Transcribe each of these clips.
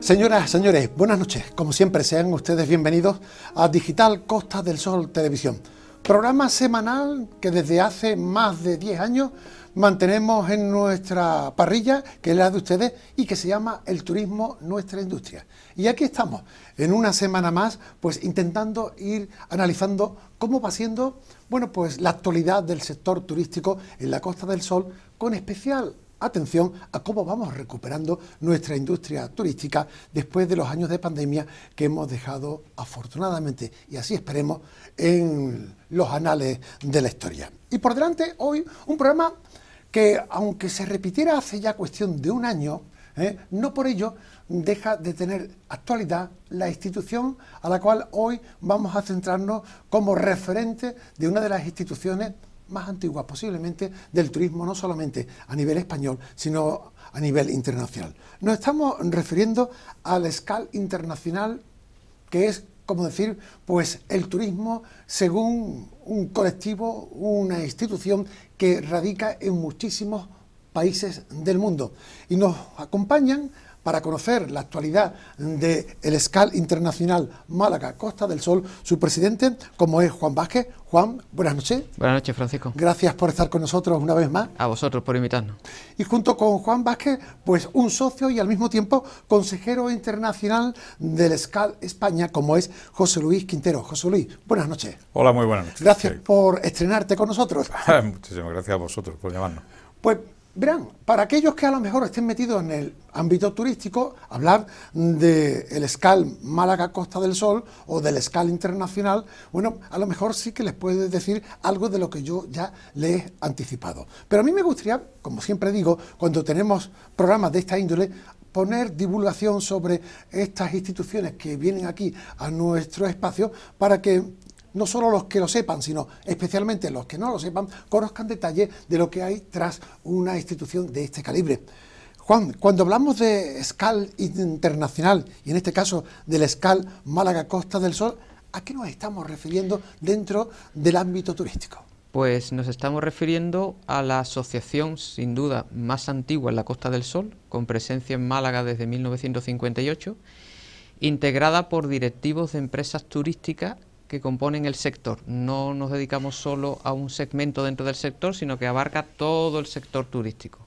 Señoras, señores, buenas noches. Como siempre, sean ustedes bienvenidos a Digital Costa del Sol Televisión, programa semanal que desde hace más de 10 años mantenemos en nuestra parrilla, que es la de ustedes, y que se llama El Turismo Nuestra Industria. Y aquí estamos, en una semana más, pues intentando ir analizando cómo va siendo, bueno, pues la actualidad del sector turístico en la Costa del Sol, con especial atención a cómo vamos recuperando nuestra industria turística después de los años de pandemia que hemos dejado afortunadamente y así esperemos en los anales de la historia. Y por delante hoy un programa que aunque se repitiera hace ya cuestión de un año, ¿eh? no por ello deja de tener actualidad la institución a la cual hoy vamos a centrarnos como referente de una de las instituciones más antiguas posiblemente del turismo, no solamente a nivel español, sino a nivel internacional. Nos estamos refiriendo al escal internacional, que es como decir, pues el turismo según un colectivo, una institución que radica en muchísimos países del mundo. Y nos acompañan para conocer la actualidad del el SCAL Internacional Málaga Costa del Sol, su presidente, como es Juan Vázquez. Juan, buenas noches. Buenas noches, Francisco. Gracias por estar con nosotros una vez más. A vosotros por invitarnos. Y junto con Juan Vázquez, pues un socio y al mismo tiempo consejero internacional del Escal España, como es José Luis Quintero. José Luis, buenas noches. Hola, muy buenas noches. Gracias por estrenarte con nosotros. Muchísimas gracias a vosotros por llamarnos. Pues Verán, para aquellos que a lo mejor estén metidos en el ámbito turístico, hablar del el SCAL Málaga Costa del Sol o del SCAL Internacional, bueno, a lo mejor sí que les puede decir algo de lo que yo ya les he anticipado. Pero a mí me gustaría, como siempre digo, cuando tenemos programas de esta índole, poner divulgación sobre estas instituciones que vienen aquí a nuestro espacio para que no solo los que lo sepan, sino especialmente los que no lo sepan, conozcan detalles de lo que hay tras una institución de este calibre. Juan, cuando hablamos de SCAL internacional, y en este caso del SCAL Málaga Costa del Sol, ¿a qué nos estamos refiriendo dentro del ámbito turístico? Pues nos estamos refiriendo a la asociación sin duda más antigua en la Costa del Sol, con presencia en Málaga desde 1958, integrada por directivos de empresas turísticas que componen el sector. No nos dedicamos solo a un segmento dentro del sector, sino que abarca todo el sector turístico.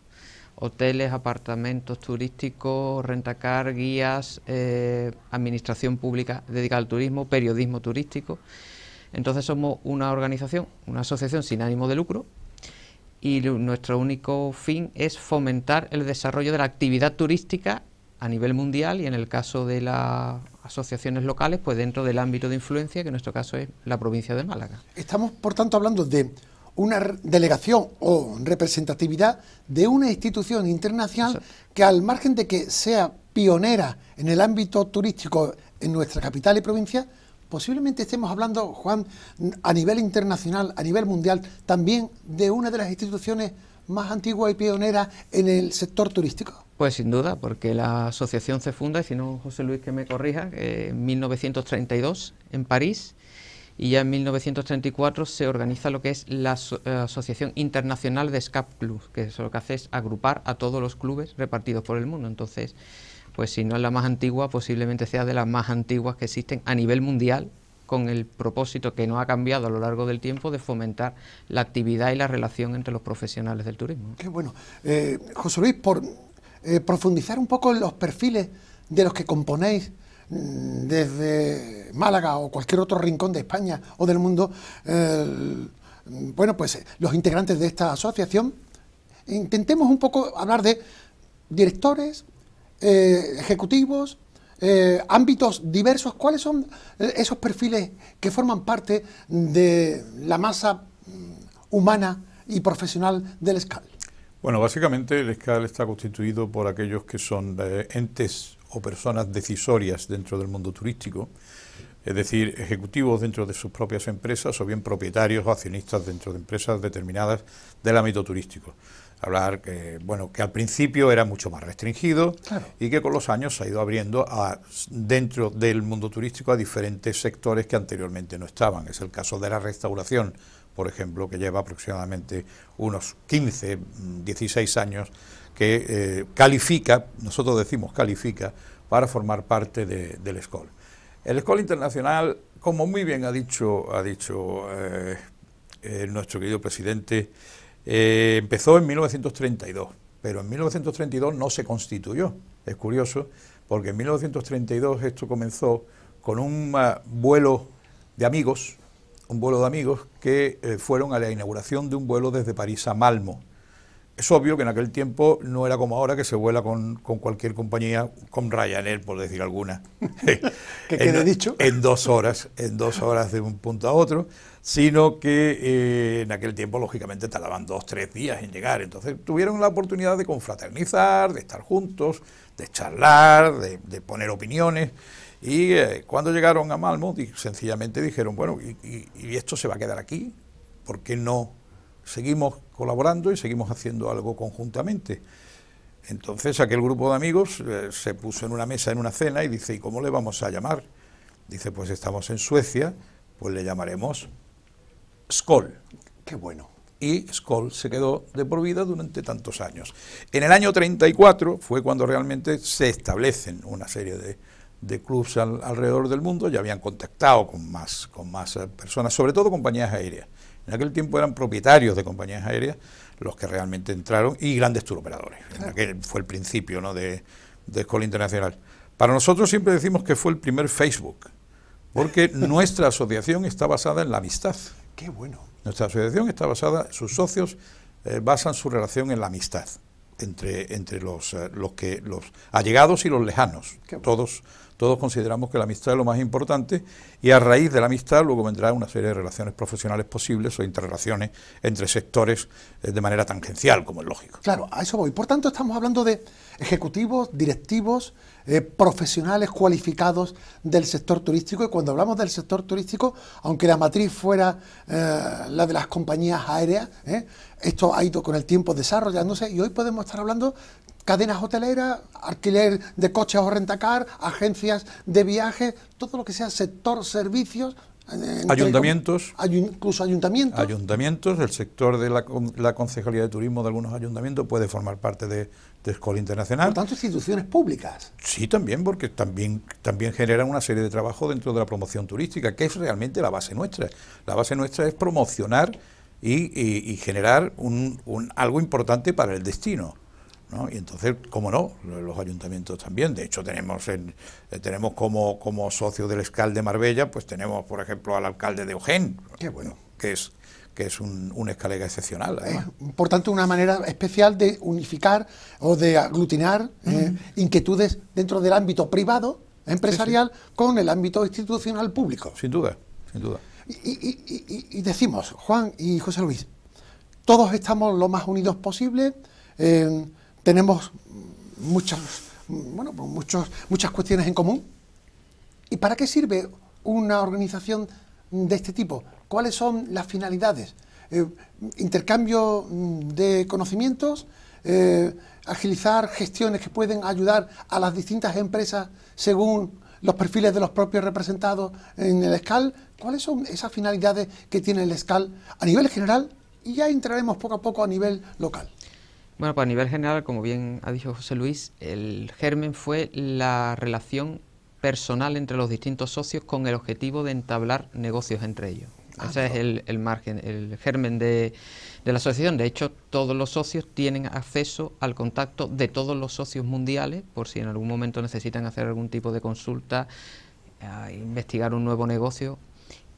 Hoteles, apartamentos turísticos, rentacar, guías, eh, administración pública dedicada al turismo, periodismo turístico. Entonces somos una organización, una asociación sin ánimo de lucro y nuestro único fin es fomentar el desarrollo de la actividad turística a nivel mundial y en el caso de las asociaciones locales, pues dentro del ámbito de influencia, que en nuestro caso es la provincia de Málaga. Estamos, por tanto, hablando de una delegación o representatividad de una institución internacional que al margen de que sea pionera en el ámbito turístico en nuestra capital y provincia, posiblemente estemos hablando, Juan, a nivel internacional, a nivel mundial, también de una de las instituciones más antigua y pionera en el sector turístico? Pues sin duda, porque la asociación se funda, y si no José Luis que me corrija, eh, en 1932 en París y ya en 1934 se organiza lo que es la eh, Asociación Internacional de Scap Clubs, que eso lo que hace es agrupar a todos los clubes repartidos por el mundo. Entonces, pues si no es la más antigua, posiblemente sea de las más antiguas que existen a nivel mundial con el propósito que no ha cambiado a lo largo del tiempo de fomentar la actividad y la relación entre los profesionales del turismo. Qué bueno. Eh, José Luis, por eh, profundizar un poco en los perfiles de los que componéis mm, desde Málaga o cualquier otro rincón de España o del mundo, eh, mm, bueno, pues los integrantes de esta asociación, intentemos un poco hablar de directores, ejecutivos, eh, ámbitos diversos, ¿cuáles son eh, esos perfiles que forman parte de la masa mm, humana y profesional del SCAL? Bueno, básicamente el SCAL está constituido por aquellos que son eh, entes o personas decisorias dentro del mundo turístico, es decir, ejecutivos dentro de sus propias empresas o bien propietarios o accionistas dentro de empresas determinadas del ámbito turístico hablar que, bueno, que al principio era mucho más restringido y que con los años se ha ido abriendo a, dentro del mundo turístico a diferentes sectores que anteriormente no estaban. Es el caso de la restauración, por ejemplo, que lleva aproximadamente unos 15, 16 mm, años, que eh, califica, nosotros decimos califica, para formar parte del SCOL. El SCOL Internacional, como muy bien ha dicho, ha dicho eh, eh, nuestro querido presidente, eh, empezó en 1932, pero en 1932 no se constituyó. Es curioso, porque en 1932 esto comenzó con un ah, vuelo de amigos, un vuelo de amigos que eh, fueron a la inauguración de un vuelo desde París a Malmo. Es obvio que en aquel tiempo no era como ahora que se vuela con, cualquier compañía, con Ryanair, por decir alguna. ¿Qué quede dicho? En dos horas, en dos horas de un punto a otro sino que eh, en aquel tiempo, lógicamente, tardaban dos, tres días en llegar. Entonces tuvieron la oportunidad de confraternizar, de estar juntos, de charlar, de, poner opiniones. Y eh, cuando llegaron a Malmo, sencillamente dijeron, bueno, y, esto se va a quedar aquí? ¿Por qué no seguimos colaborando y seguimos haciendo algo conjuntamente? Entonces aquel grupo de amigos eh, se puso en una mesa, en una cena, y dice, ¿y cómo le vamos a llamar? Dice, pues estamos en Suecia, pues le llamaremos Skoll. Qué bueno. Y Skoll se quedó de por vida durante tantos años. En el año 34 fue cuando realmente se establecen una serie de, de clubs alrededor del mundo, ya habían contactado con más, con más eh, personas, sobre todo compañías aéreas. En aquel tiempo eran propietarios de compañías aéreas los que realmente entraron y grandes turoperadores. Aquel fue el principio ¿no? de, de Internacional. Para nosotros siempre decimos que fue el primer Facebook, porque nuestra asociación está basada en la amistad. Qué bueno. Nuestra asociación está basada, sus socios eh, basan su relación en la amistad entre, entre los, eh, los, que, los allegados y los lejanos. Todos todos consideramos que la amistad es lo más importante y a raíz de la amistad luego vendrá una serie de relaciones profesionales posibles o interrelaciones entre sectores eh, de manera tangencial, como es lógico. Claro, a eso voy. Por tanto, estamos hablando de ejecutivos, directivos, eh, profesionales cualificados del sector turístico y cuando hablamos del sector turístico, aunque la matriz fuera eh, la de las compañías aéreas, esto ha ido con el tiempo desarrollándose y hoy podemos estar hablando cadenas hoteleras, alquiler de coches o rentacar, agencias de viaje, todo lo que sea sector servicios. ayuntamientos. incluso ayuntamientos. Ayuntamientos, el sector de la, la, concejalía de turismo de algunos ayuntamientos puede formar parte de, de Internacional. Por tanto, instituciones públicas. Sí, también, porque también, también generan una serie de trabajo dentro de la promoción turística, que es realmente la base nuestra. La base nuestra es promocionar y, generar un, algo importante para el destino. Y entonces, ¿cómo no? Los ayuntamientos también. De hecho, tenemos, eh, tenemos como, como socio del Escal de Marbella, pues tenemos, por ejemplo, al alcalde de Eugen... Qué bueno. Que es, que es un, un escalega excepcional. Eh, por tanto, una manera especial de unificar o de aglutinar eh, inquietudes dentro del ámbito privado, empresarial, con el ámbito institucional público. Sin duda, sin duda. Y, decimos, Juan y José Luis, todos estamos lo más unidos posible tenemos muchas, pues muchas cuestiones en común. ¿Y para qué sirve una organización de este tipo? ¿Cuáles son las finalidades? Eh, intercambio mm, de conocimientos, eh, agilizar gestiones que pueden ayudar a las distintas empresas según los perfiles de los propios representados en el SCAL. ¿Cuáles son esas finalidades que tiene el SCAL a nivel general? Y ya entraremos poco a poco a nivel local. Bueno, pues a nivel general, como bien ha dicho José Luis, el germen fue la relación personal entre los distintos socios con el objetivo de entablar negocios entre ellos. Ah, Ese es el, margen, el germen de, la asociación. De hecho, todos los socios tienen acceso al contacto de todos los socios mundiales, por si en algún momento necesitan hacer algún tipo de consulta, investigar un nuevo negocio,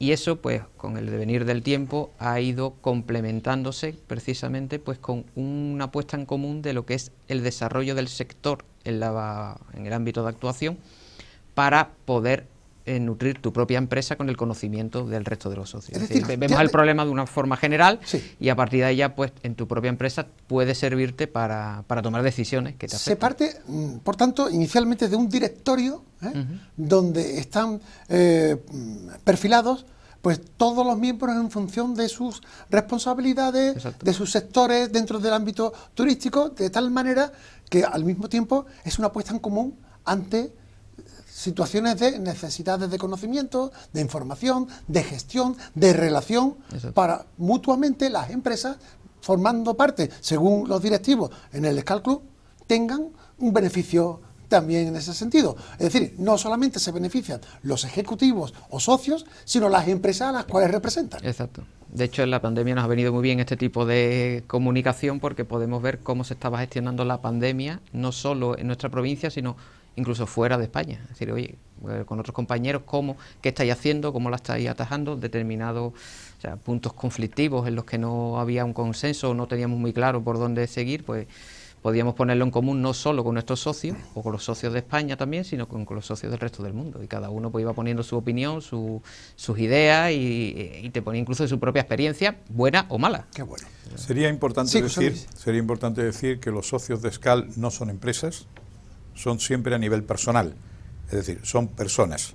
y eso, pues, con el devenir del tiempo ha ido complementándose precisamente pues, con una apuesta en común de lo que es el desarrollo del sector en el ámbito de actuación para poder en nutrir tu propia empresa con el conocimiento del resto de los socios. Es decir, vemos el problema de una forma general y a partir de ella, pues en tu propia empresa puede servirte para, para tomar decisiones que te Se parte, mm, por tanto, inicialmente de un directorio ¿eh? donde están eh, perfilados pues todos los miembros en función de sus responsabilidades, de sus sectores dentro del ámbito turístico, de tal manera que al mismo tiempo es una apuesta en común ante situaciones de necesidades de conocimiento, de información, de gestión, de relación, para mutuamente las empresas, formando parte, según los directivos en el SCAL tengan un beneficio también en ese sentido. Es decir, no solamente se benefician los ejecutivos o socios, sino las empresas a las cuales representan. Exacto. De hecho, en la pandemia nos ha venido muy bien este tipo de comunicación porque podemos ver cómo se estaba gestionando la pandemia, no solo en nuestra provincia, sino incluso fuera de España. Es decir, oye, eh, con otros compañeros, cómo, qué estáis haciendo, cómo la estáis atajando, determinados puntos conflictivos en los que no había un consenso o no teníamos muy claro por dónde seguir, pues podíamos ponerlo en común no solo con nuestros socios o con los socios de España también, sino con, los socios del resto del mundo. Y cada uno pues, iba poniendo su opinión, sus ideas y, te ponía incluso su propia experiencia, buena o mala. Qué bueno. Sería importante, decir, sería importante decir que los socios de SCAL no son empresas, son siempre a nivel personal, es decir, son personas.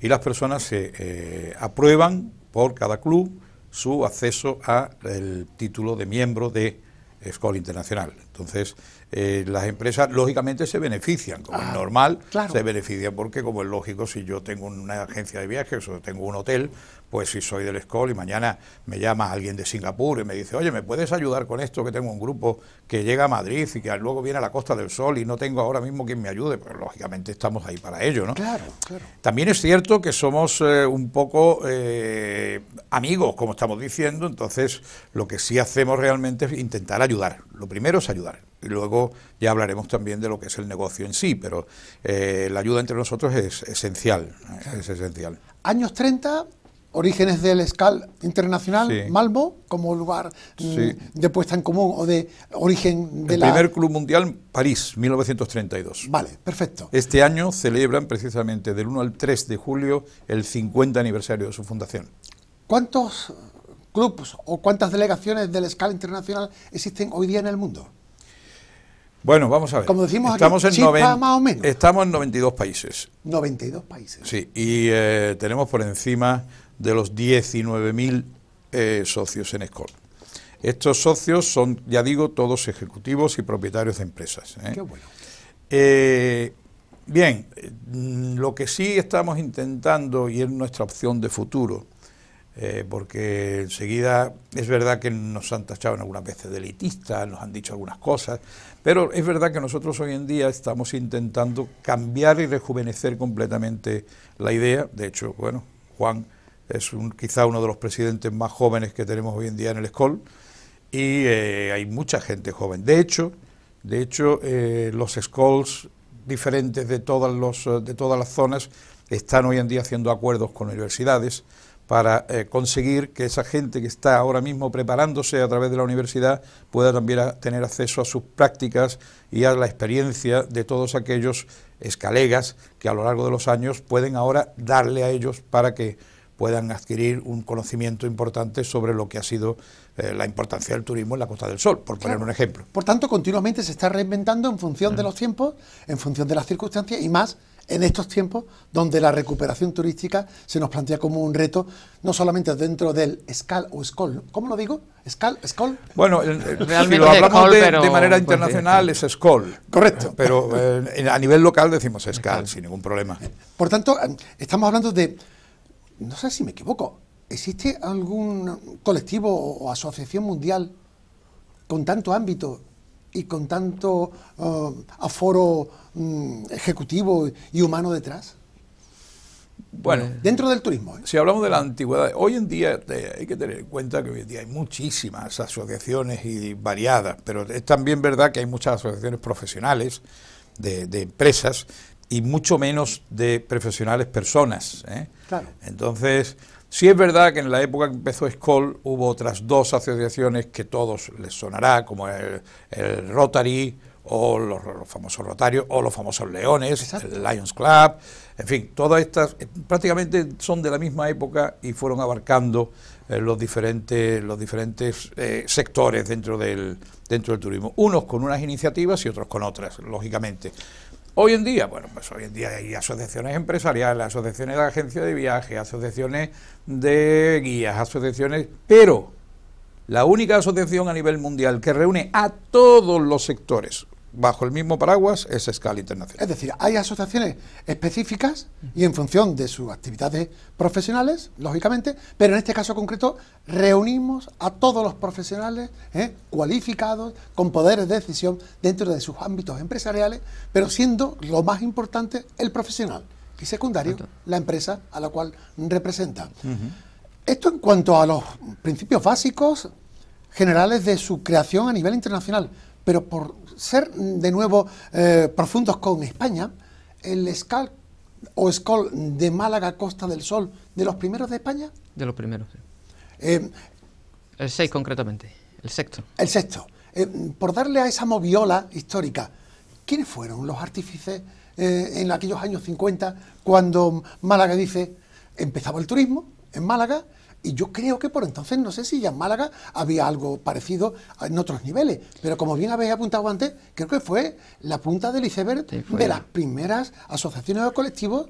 Y las personas se eh, aprueban por cada club su acceso a el título de miembro de Escola Internacional. Entonces, eh, las empresas lógicamente se benefician, como es ah, normal, se benefician porque como es lógico, si yo tengo una agencia de viajes o tengo un hotel, pues si soy del escol y mañana me llama alguien de Singapur y me dice, oye, ¿me puedes ayudar con esto? Que tengo un grupo que llega a Madrid y que luego viene a la Costa del Sol y no tengo ahora mismo quien me ayude, pues lógicamente estamos ahí para ello, ¿no? Claro, claro. También es cierto que somos eh, un poco eh, amigos, como estamos diciendo, entonces lo que sí hacemos realmente es intentar ayudar. Lo primero es ayudar. Y luego ya hablaremos también de lo que es el negocio en sí, pero eh, la ayuda entre nosotros es esencial, es esencial. Años 30, orígenes del SCAL internacional, Malmo, como lugar mm, de puesta en común o de origen de El primer club mundial, París, 1932. Vale, perfecto. Este año celebran precisamente del 1 al 3 de julio el 50 aniversario de su fundación. ¿Cuántos clubes o cuántas delegaciones del SCAL internacional existen hoy día en el mundo? Bueno, vamos a ver. Como decimos estamos en más o menos. Estamos en 92 países. 92 países. Sí, y eh, tenemos por encima de los 19.000 eh, socios en Escol. Estos socios son, ya digo, todos ejecutivos y propietarios de empresas. ¿eh? Qué bueno. bien, mm, lo que sí estamos intentando, y es nuestra opción de futuro, eh, porque enseguida es verdad que nos han tachado algunas veces de elitistas, nos han dicho algunas cosas, pero es verdad que nosotros hoy en día estamos intentando cambiar y rejuvenecer completamente la idea. De hecho, bueno, Juan es quizá uno de los presidentes más jóvenes que tenemos hoy en día en el SCOL y eh, hay mucha gente joven. De hecho, de hecho eh, los SCOLs diferentes de todas, los, de todas las zonas están hoy en día haciendo acuerdos con universidades para eh, conseguir que esa gente que está ahora mismo preparándose a través de la universidad pueda también tener acceso a sus prácticas y a la experiencia de todos aquellos escalegas que a lo largo de los años pueden ahora darle a ellos para que puedan adquirir un conocimiento importante sobre lo que ha sido eh, la importancia del turismo en la Costa del Sol, por poner un ejemplo. Por tanto, continuamente se está reinventando en función de los tiempos, en función de las circunstancias y más en estos tiempos donde la recuperación turística se nos plantea como un reto, no solamente dentro del SCAL o SCOL, ¿cómo lo digo? ¿SCAL? ¿SCOL? Bueno, realmente eh, eh, eh, si lo hablamos de, manera internacional es SCOL. Correcto. Pero a nivel local decimos SCAL, sin ningún problema. Por tanto, estamos hablando de, no sé si me equivoco, ¿existe algún colectivo o asociación mundial con tanto ámbito y con tanto uh, aforo mm, ejecutivo y humano detrás? Bueno, dentro del turismo. ¿eh? Si hablamos de la antigüedad, hoy en día hay que tener en cuenta que hoy en día hay muchísimas asociaciones y variadas, pero es también verdad que hay muchas asociaciones profesionales de, empresas y mucho menos de profesionales personas. ¿eh? Claro. Entonces, si es verdad que en la época que empezó Skoll hubo otras dos asociaciones que todos les sonará, como el, Rotary o los, famosos Rotarios o los famosos Leones, el Lions Club, en fin, todas estas eh, prácticamente son de la misma época y fueron abarcando eh, los diferentes, los diferentes eh, sectores dentro del, dentro del turismo, unos con unas iniciativas y otros con otras, lógicamente. Hoy en día, bueno, pues hoy en día hay asociaciones empresariales, asociaciones de agencias de viaje, asociaciones de guías, asociaciones, pero la única asociación a nivel mundial que reúne a todos los sectores bajo el mismo paraguas es escala internacional. Es decir, hay asociaciones específicas y en función de sus actividades profesionales, lógicamente, pero en este caso concreto reunimos a todos los profesionales ¿eh? cualificados, con poderes de decisión dentro de sus ámbitos empresariales, pero siendo lo más importante el profesional y secundario la empresa a la cual representa. Esto en cuanto a los principios básicos generales de su creación a nivel internacional pero por ser mm, de nuevo eh, profundos con España, el SCAL o escol de Málaga Costa del Sol, ¿de los primeros de España? De los primeros, sí. Eh, el 6 concretamente, el sexto. El sexto. Eh, por darle a esa moviola histórica, ¿quiénes fueron los artífices en aquellos años 50 cuando Málaga dice, empezaba el turismo en Málaga y yo creo que por entonces, no sé si ya en Málaga había algo parecido en otros niveles, pero como bien habéis apuntado antes, creo que fue la punta del iceberg de las primeras asociaciones o colectivos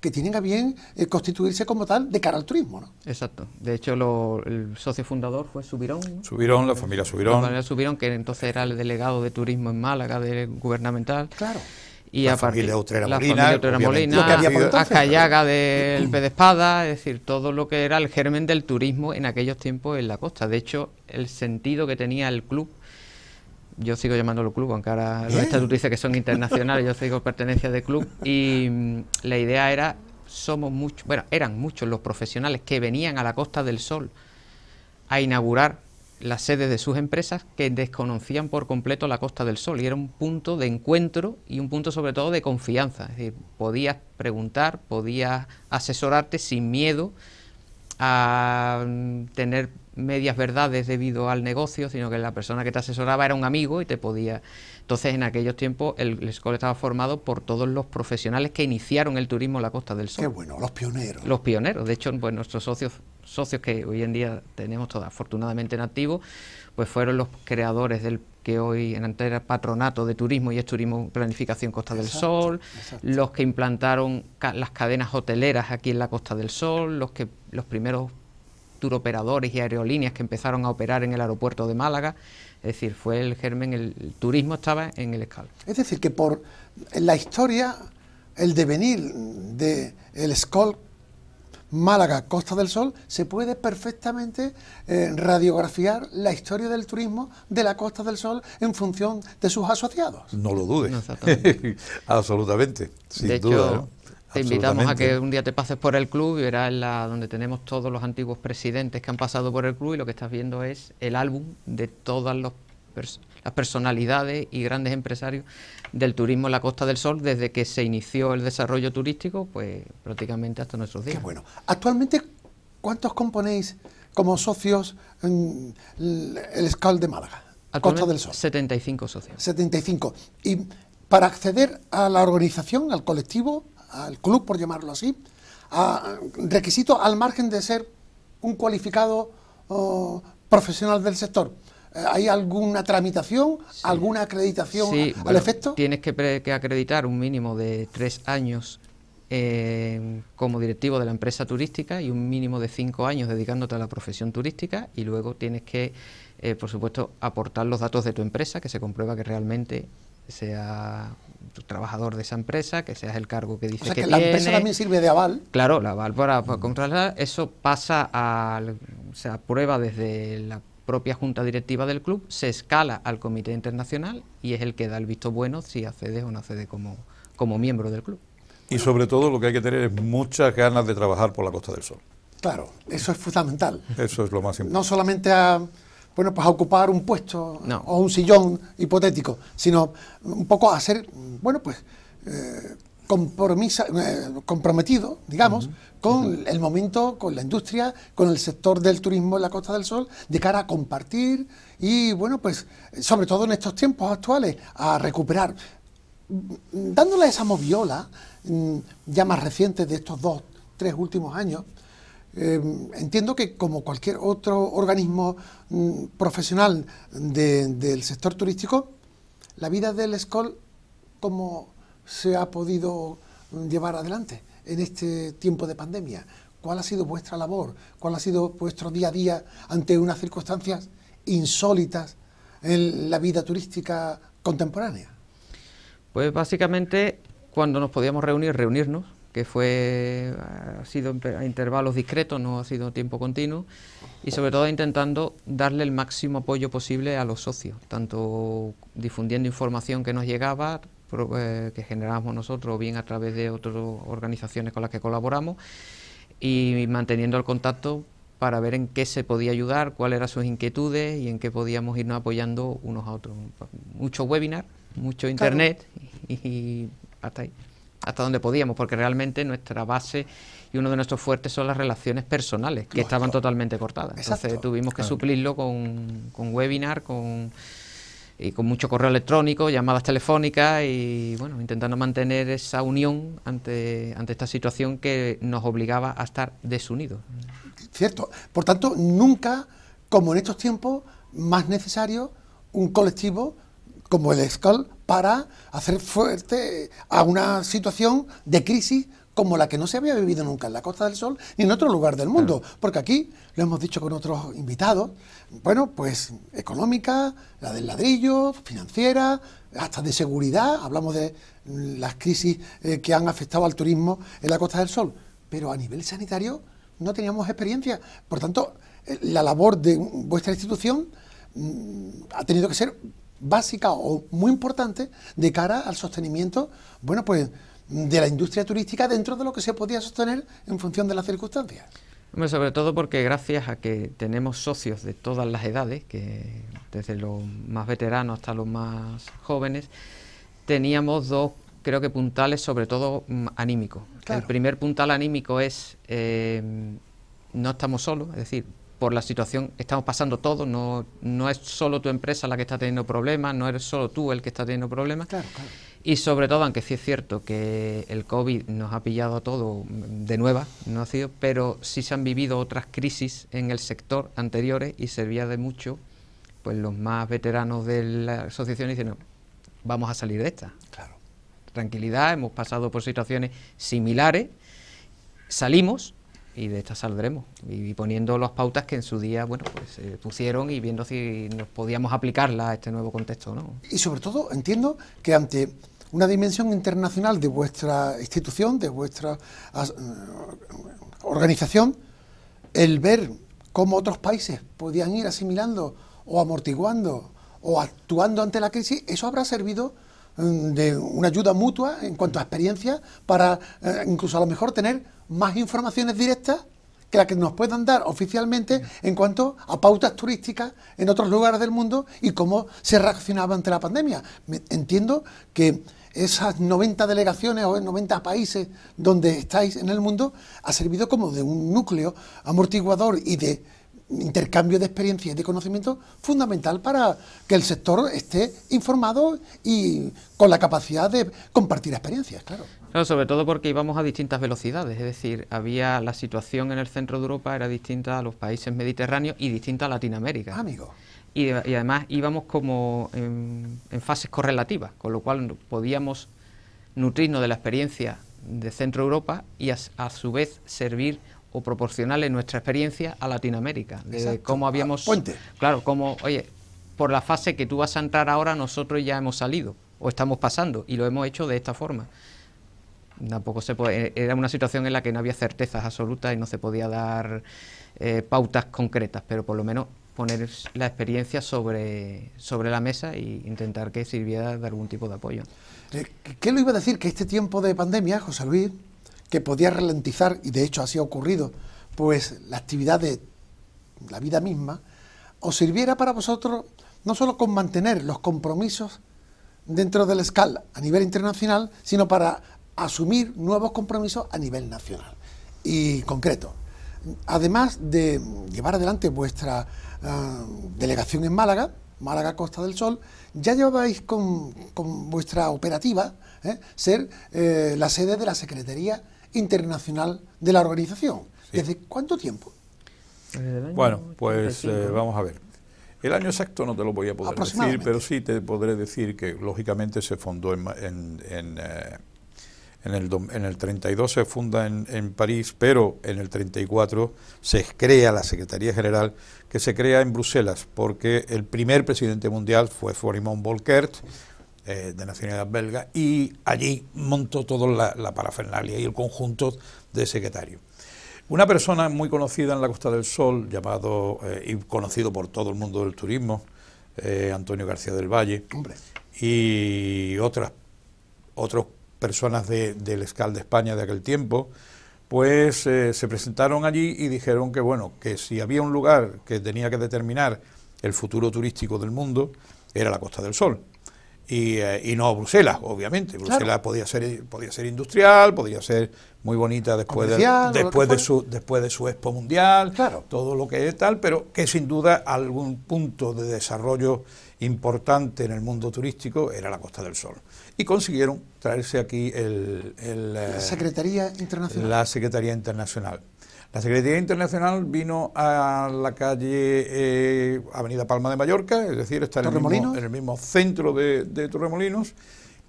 que tienen a bien eh, constituirse como tal de cara al turismo. ¿no? Exacto. De hecho, el socio fundador fue Subirón. Subirón, la familia Subirón. La familia Subirón, que entonces era el delegado de turismo en Málaga, del gubernamental. Claro y a partir de Molina, Utrera Molina Acayaga del Pe de Espada, es decir, todo lo que era el germen del turismo en aquellos tiempos en la costa. De hecho, el sentido que tenía el club, yo sigo llamándolo club, aunque ahora los estatutos dicen que son internacionales, yo sigo pertenencia de club, y mm, la idea era, somos muchos, bueno, eran muchos los profesionales que venían a la Costa del Sol a inaugurar las sedes de sus empresas que desconocían por completo la Costa del Sol y era un punto de encuentro y un punto sobre todo de confianza. Es decir, podías preguntar, podías asesorarte sin miedo a mm, tener medias verdades debido al negocio, sino que la persona que te asesoraba era un amigo y te podía entonces, en aquellos tiempos, el, el estaba formado por todos los profesionales que iniciaron el turismo en la Costa del Sol. Qué bueno, los pioneros. Los pioneros. De hecho, pues nuestros socios, socios que hoy en día tenemos todos afortunadamente en activo, pues fueron los creadores del que hoy en entera era patronato de turismo y es turismo planificación Costa del Sol, los que implantaron las cadenas hoteleras aquí en la Costa del Sol, los que los primeros turoperadores y aerolíneas que empezaron a operar en el aeropuerto de Málaga. Es decir, fue el germen, el, turismo estaba en el escal Es decir, que por la historia, el devenir del el Escal Málaga, Costa del Sol, se puede perfectamente eh, radiografiar la historia del turismo de la Costa del Sol en función de sus asociados. No lo dudes. absolutamente, sin duda. Te invitamos a que un día te pases por el club y verás la, donde tenemos todos los antiguos presidentes que han pasado por el club y lo que estás viendo es el álbum de todas las personalidades y grandes empresarios del turismo en la Costa del Sol desde que se inició el desarrollo turístico, pues prácticamente hasta nuestros días. Qué bueno. Actualmente, ¿cuántos componéis como socios en el SCAL de Málaga? Costa del Sol. 75 socios. 75. Y para acceder a la organización, al colectivo, al club, por llamarlo así, a requisito al margen de ser un cualificado oh, profesional del sector. Eh, ¿Hay alguna tramitación, alguna acreditación al efecto? Tienes que, acreditar un mínimo de tres años eh, como directivo de la empresa turística y un mínimo de cinco años dedicándote a la profesión turística y luego tienes que, eh, por supuesto, aportar los datos de tu empresa que se comprueba que realmente sea trabajador de esa empresa, que seas el cargo que dice o sea, que, la empresa también sirve de aval. Claro, la aval para, para Eso pasa al se aprueba desde la propia junta directiva del club, se escala al comité internacional y es el que da el visto bueno si accedes o no accedes como, como miembro del club. Y sobre todo lo que hay que tener es muchas ganas de trabajar por la Costa del Sol. Claro, eso es fundamental. Eso es lo más importante. No solamente a bueno, pues a ocupar un puesto o un sillón hipotético, sino un poco a ser, bueno, pues eh, eh, comprometido, digamos, con el momento, con la industria, con el sector del turismo en la Costa del Sol, de cara a compartir y, bueno, pues sobre todo en estos tiempos actuales, a recuperar, dándole esa moviola mm, ya más reciente de estos dos, tres últimos años, eh, entiendo que como cualquier otro organismo mm, profesional del sector turístico, la vida del ESCOL, ¿cómo se ha podido mm, llevar adelante en este tiempo de pandemia? ¿Cuál ha sido vuestra labor? ¿Cuál ha sido vuestro día a día ante unas circunstancias insólitas en la vida turística contemporánea? Pues básicamente cuando nos podíamos reunir, reunirnos, que fue ha sido a intervalos discretos, no ha sido tiempo continuo, y sobre todo intentando darle el máximo apoyo posible a los socios, tanto difundiendo información que nos llegaba, eh, que generábamos nosotros, bien a través de otras organizaciones con las que colaboramos, y manteniendo el contacto para ver en qué se podía ayudar, cuáles eran sus inquietudes y en qué podíamos irnos apoyando unos a otros. Mucho webinar, mucho internet y hasta ahí hasta donde podíamos, porque realmente nuestra base y uno de nuestros fuertes son las relaciones personales, que estaban totalmente cortadas. Entonces tuvimos que suplirlo con, con webinar, con y con mucho correo electrónico, llamadas telefónicas y bueno, intentando mantener esa unión ante, ante esta situación que nos obligaba a estar desunidos. Cierto, por tanto, nunca, como en estos tiempos, más necesario un colectivo como el ESCAL para hacer fuerte a una situación de crisis como la que no se había vivido nunca en la Costa del Sol ni en otro lugar del mundo. Porque aquí, lo hemos dicho con otros invitados, bueno, pues económica, la del ladrillo, financiera, hasta de seguridad, hablamos de las crisis eh, que han afectado al turismo en la Costa del Sol. Pero a nivel sanitario no teníamos experiencia. Por tanto, eh, la labor de vuestra institución mm, ha tenido que ser básica o muy importante de cara al sostenimiento, bueno, pues de la industria turística dentro de lo que se podía sostener en función de las circunstancias. sobre todo porque gracias a que tenemos socios de todas las edades, que desde los más veteranos hasta los más jóvenes, teníamos dos, creo que puntales, sobre todo mm, anímicos. El primer puntal anímico es eh, no estamos solos, es decir, por la situación estamos pasando todos, no, no es solo tu empresa la que está teniendo problemas, no eres solo tú el que está teniendo problemas. Claro, Y sobre todo, aunque sí es cierto que el COVID nos ha pillado a todos de nueva, no ha sido, pero sí se han vivido otras crisis en el sector anteriores y servía de mucho, pues los más veteranos de la asociación dicen, vamos a salir de esta. Claro. Tranquilidad, hemos pasado por situaciones similares, salimos y de esta saldremos. Y, poniendo las pautas que en su día, bueno, pues se eh, pusieron y viendo si nos podíamos aplicarlas a este nuevo contexto, ¿no? Y sobre todo entiendo que ante una dimensión internacional de vuestra institución, de vuestra eh, organización, el ver cómo otros países podían ir asimilando o amortiguando o actuando ante la crisis, eso habrá servido Mm, de una ayuda mutua en cuanto a experiencia para eh, incluso a lo mejor tener más informaciones directas que las que nos puedan dar oficialmente en cuanto a pautas turísticas en otros lugares del mundo y cómo se reaccionaba ante la pandemia. Entiendo que esas 90 delegaciones o 90 países donde estáis en el mundo ha servido como de un núcleo amortiguador y de intercambio de experiencias y de conocimientos fundamental para que el sector esté informado y con la capacidad de compartir experiencias, claro. sobre todo porque íbamos a distintas velocidades, es decir, había la situación en el centro de Europa era distinta a los países mediterráneos y distinta a Latinoamérica. amigo. Y, además íbamos como en, en fases correlativas, con lo cual podíamos nutrirnos de la experiencia de Centro Europa y a, su vez servir o proporcionarle nuestra experiencia a Latinoamérica, de cómo ah, habíamos... Claro, como, oye, por la fase que tú vas a entrar ahora nosotros ya hemos salido o estamos pasando y lo hemos hecho de esta forma. Tampoco se eh, era una situación en la que no había certezas absolutas y no se podía dar eh, pautas concretas, pero por lo menos poner la experiencia sobre, sobre la mesa e intentar que sirviera de algún tipo de apoyo. Eh, ¿Qué lo iba a decir? Que este tiempo de pandemia, José Luis, que podía ralentizar, y de hecho así ha ocurrido, pues la actividad de la vida misma, os sirviera para vosotros no solo con mantener los compromisos dentro de la escala a nivel internacional, sino para asumir nuevos compromisos a nivel nacional y concreto. Además de llevar adelante vuestra ah, delegación en Málaga, Málaga Costa del Sol, ya lleváis con, vuestra operativa ¿eh? ser eh, la sede de la Secretaría Internacional de la organización. ¿Desde cuánto tiempo? Bueno, pues eh, vamos a ver. El año exacto no te lo voy a poder decir, pero sí te podré decir que lógicamente se fundó en en el, 32 se funda en, París, pero en el 34 se crea la Secretaría General, que se crea en Bruselas, porque el primer presidente mundial fue Florimond Volkert, eh, de nacionalidad belga, y allí montó toda la, parafernalia y el conjunto de secretarios. Una persona muy conocida en la Costa del Sol, llamado eh, y conocido por todo el mundo del turismo, eh, Antonio García del Valle, y otras, otros personas de, del Escal de España de aquel tiempo, pues eh, se presentaron allí y dijeron que, bueno, que si había un lugar que tenía que determinar el futuro turístico del mundo, era la Costa del Sol y, eh, no Bruselas, obviamente. Bruselas podía ser podía ser industrial, podía ser muy bonita después de, después de su después de su Expo Mundial, todo lo que es tal, pero que sin duda algún punto de desarrollo importante en el mundo turístico era la Costa del Sol. Y consiguieron traerse aquí eh, la Secretaría Internacional. La Secretaría Internacional. La Secretaría Internacional vino a la calle eh, Avenida Palma de Mallorca, es decir, está en el, mismo, centro de, Torremolinos,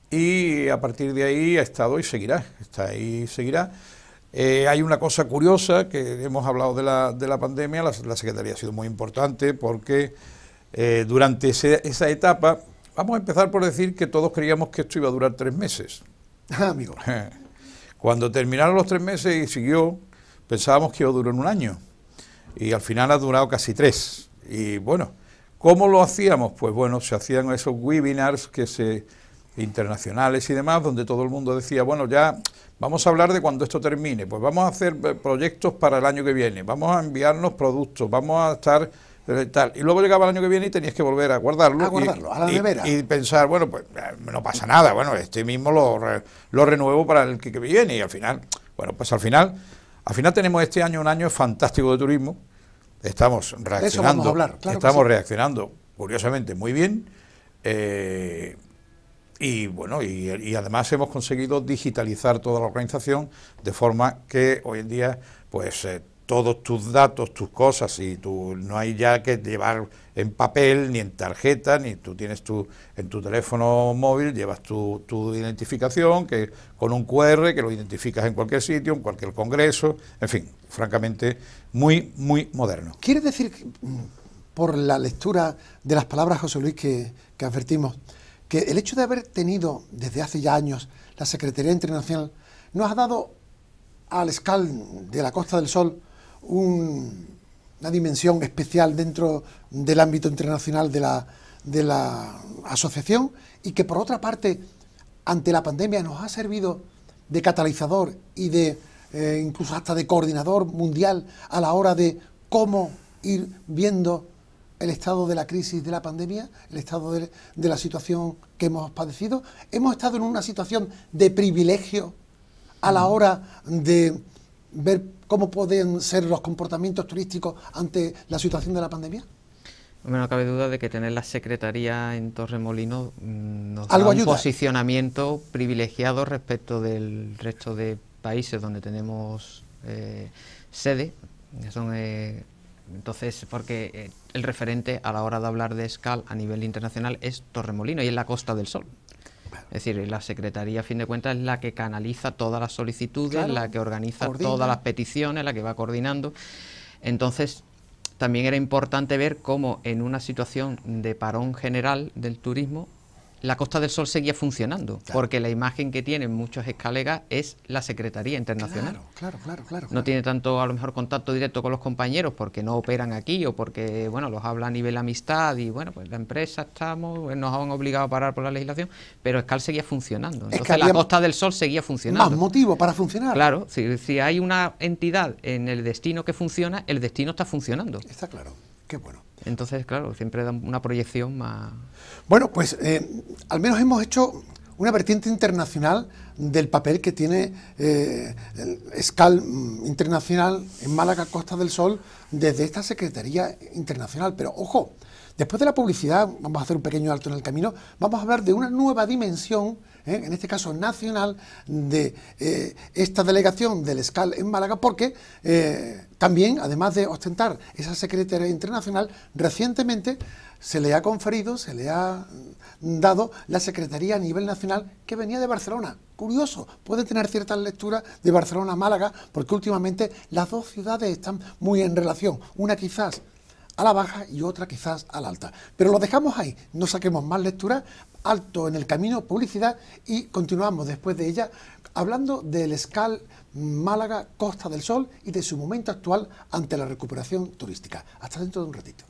y a partir de ahí ha estado y seguirá, está ahí seguirá. Eh, hay una cosa curiosa que hemos hablado de la, pandemia, la, Secretaría ha sido muy importante porque eh, durante esa etapa, vamos a empezar por decir que todos creíamos que esto iba a durar tres meses. Ah, Cuando terminaron los tres meses y siguió, pensábamos que iba a durar un año y al final ha durado casi tres. Y bueno, ¿cómo lo hacíamos? Pues bueno, se hacían esos webinars que se internacionales y demás, donde todo el mundo decía, bueno, ya vamos a hablar de cuando esto termine, pues vamos a hacer eh, proyectos para el año que viene, vamos a enviarnos productos, vamos a estar eh, tal. Y luego llegaba el año que viene y tenías que volver a guardarlo. A y, la Y, pensar, bueno, pues eh, no pasa nada, bueno, este mismo lo, lo renuevo para el que, que viene y al final, bueno, pues al final al final tenemos este año un año fantástico de turismo. Estamos reaccionando. estamos reaccionando, curiosamente, muy bien. Eh, y bueno, y, además hemos conseguido digitalizar toda la organización de forma que hoy en día, pues eh, todos tus datos, tus cosas, y tú, no hay ya que llevar en papel ni en tarjeta, ni tú tienes tu, en tu teléfono móvil, llevas tu, tu identificación que con un QR que lo identificas en cualquier sitio, en cualquier congreso, en fin, francamente, muy, muy moderno. ¿Quiere decir, por la lectura de las palabras, José Luis, que, que advertimos, que el hecho de haber tenido desde hace ya años la Secretaría Internacional nos ha dado al SCAL de la Costa del Sol, una dimensión especial dentro del ámbito internacional de la, de la asociación y que por otra parte, ante la pandemia, nos ha servido de catalizador y de eh, incluso hasta de coordinador mundial a la hora de cómo ir viendo el estado de la crisis de la pandemia, el estado de, la situación que hemos padecido. Hemos estado en una situación de privilegio a la mm. hora de ver cómo pueden ser los comportamientos turísticos ante la situación de la pandemia? Bueno, no cabe duda de que tener la secretaría en Torremolino mm, nos da un posicionamiento privilegiado respecto del resto de países donde tenemos eh, sede. Eh, entonces, porque eh, el referente a la hora de hablar de escala a nivel internacional es Torremolino y es la Costa del Sol. Es decir, la Secretaría, a fin de cuentas, es la que canaliza todas las solicitudes, la que organiza todas las peticiones, la que va coordinando. Entonces, también era importante ver cómo en una situación de parón general del turismo la Costa del Sol seguía funcionando, porque la imagen que tienen muchos escalegas es la Secretaría Internacional. Claro, claro, claro, No tiene tanto, a lo mejor, contacto directo con los compañeros porque no operan aquí o porque, bueno, los habla a nivel amistad y, bueno, pues la empresa estamos, pues, nos han obligado a parar por la legislación, pero Escal seguía funcionando. Entonces la Costa del Sol seguía funcionando. Más motivo para funcionar. Claro, si, si hay una entidad en el destino que funciona, el destino está funcionando. Está claro, qué bueno. Entonces, claro, siempre da una proyección más... Bueno, pues eh, al menos hemos hecho una vertiente internacional del papel que tiene eh, el SCAL mm, internacional en Málaga, Costa del Sol, desde esta Secretaría Internacional. Pero ojo, después de la publicidad, vamos a hacer un pequeño alto en el camino, vamos a hablar de una nueva dimensión, ¿eh? en este caso nacional, de eh, esta delegación del SCAL en Málaga, porque eh, también, además de ostentar esa Secretaría Internacional, recientemente se le ha conferido, se le ha dado la Secretaría a nivel nacional que venía de Barcelona. Curioso, puede tener ciertas lecturas de Barcelona a Málaga, porque últimamente las dos ciudades están muy en relación una quizás a la baja y otra quizás a la alta. Pero lo dejamos ahí, no saquemos más lectura alto en el camino, publicidad y continuamos después de ella hablando del escal Málaga Costa del Sol y de su momento actual ante la recuperación turística. Hasta dentro de un ratito.